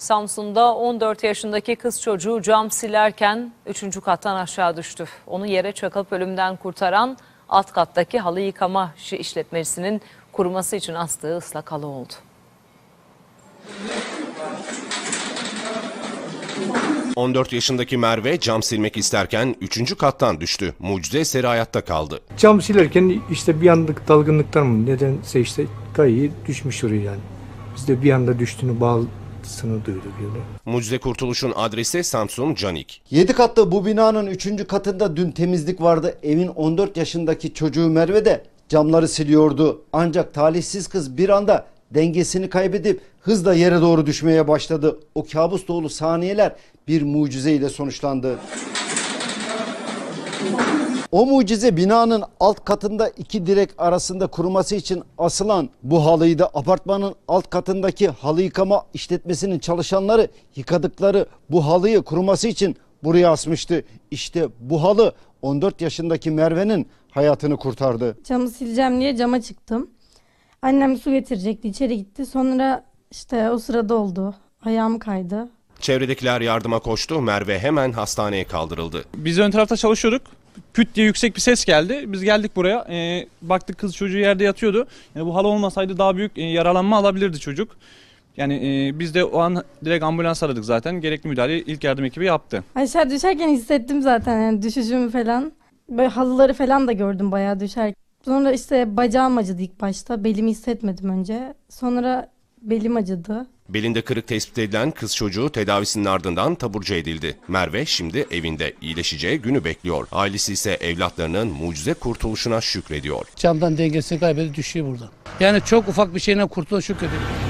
Samsun'da 14 yaşındaki kız çocuğu cam silerken 3. kattan aşağı düştü. Onu yere çakılıp ölümden kurtaran alt kattaki halı yıkama işletmecisinin kuruması için astığı ıslak halı oldu. 14 yaşındaki Merve cam silmek isterken 3. kattan düştü. Mucize eseri hayatta kaldı. Cam silerken işte bir anlık dalgınlıktan mı nedense işte kayıyı düşmüş oraya yani. Biz de bir anda düştüğünü bağlı acısını duyduk yine. Mucize Kurtuluş'un adresi Samsun Canik. 7 katlı bu binanın 3. katında dün temizlik vardı. Evin 14 yaşındaki çocuğu Merve de camları siliyordu. Ancak talihsiz kız bir anda dengesini kaybedip hızla yere doğru düşmeye başladı. O kabus dolu saniyeler bir mucizeyle sonuçlandı. O mucize binanın alt katında iki direk arasında kuruması için asılan bu halıyı da apartmanın alt katındaki halı yıkama işletmesinin çalışanları yıkadıkları bu halıyı kuruması için buraya asmıştı. İşte bu halı 14 yaşındaki Merve'nin hayatını kurtardı. Camı sileceğim diye cama çıktım. Annem su getirecekti içeri gitti. Sonra işte o sırada oldu. Ayağım kaydı. Çevredekiler yardıma koştu. Merve hemen hastaneye kaldırıldı. Biz ön tarafta çalışıyorduk küt diye yüksek bir ses geldi. Biz geldik buraya. E, baktık kız çocuğu yerde yatıyordu. Yani bu hal olmasaydı daha büyük e, yaralanma alabilirdi çocuk. Yani e, biz de o an direkt ambulans aradık zaten. Gerekli müdahale, ilk yardım ekibi yaptı. Aşağı düşerken hissettim zaten yani düşüşümü falan. Böyle halıları falan da gördüm bayağı düşerken. Sonra işte bacağım acıdı ilk başta. Belimi hissetmedim önce. Sonra belim acıdı. Belinde kırık tespit edilen kız çocuğu tedavisinin ardından taburcu edildi. Merve şimdi evinde iyileşeceği günü bekliyor. Ailesi ise evlatlarının mucize kurtuluşuna şükrediyor. Camdan dengesini kaybedip düşüyor burada. Yani çok ufak bir şeyle kurtuluşu şükrediyor.